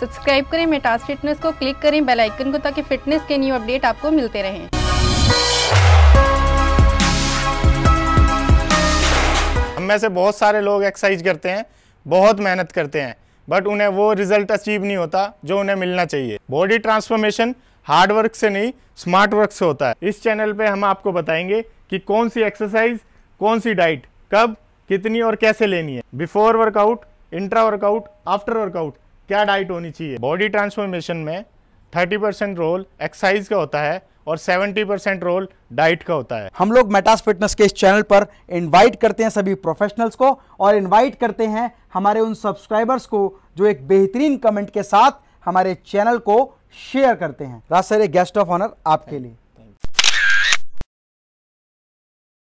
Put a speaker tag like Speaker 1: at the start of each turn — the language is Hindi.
Speaker 1: सब्सक्राइब करें मेटास फिटनेस को क्लिक करें बेल आइकन को ताकि फिटनेस के न्यू अपडेट आपको मिलते रहें
Speaker 2: हम में से बहुत सारे लोग एक्सरसाइज करते हैं बहुत मेहनत करते हैं बट उन्हें वो रिजल्ट अचीव नहीं होता जो उन्हें मिलना चाहिए बॉडी ट्रांसफॉर्मेशन हार्ड वर्क से नहीं स्मार्ट वर्क से होता है इस चैनल पे हम आपको बताएंगे कि कौन सी एक्सरसाइज कौन सी डाइट कब कितनी और कैसे लेनी है before workout intra workout after workout क्या डाइट होनी चाहिए बॉडी ट्रांसफॉर्मेशन में 30 परसेंट रोल एक्सरसाइज का होता है और
Speaker 3: 70 परसेंट रोल डाइट का होता है हम लोग मेटास फिटनेस के इस चैनल पर इनवाइट करते हैं सभी प्रोफेशनल्स को और इनवाइट करते हैं हमारे उन सब्सक्राइबर्स को जो एक बेहतरीन कमेंट के साथ हमारे चैनल को शेयर करते हैं Raj sir guest of honour आपके
Speaker 4: लिए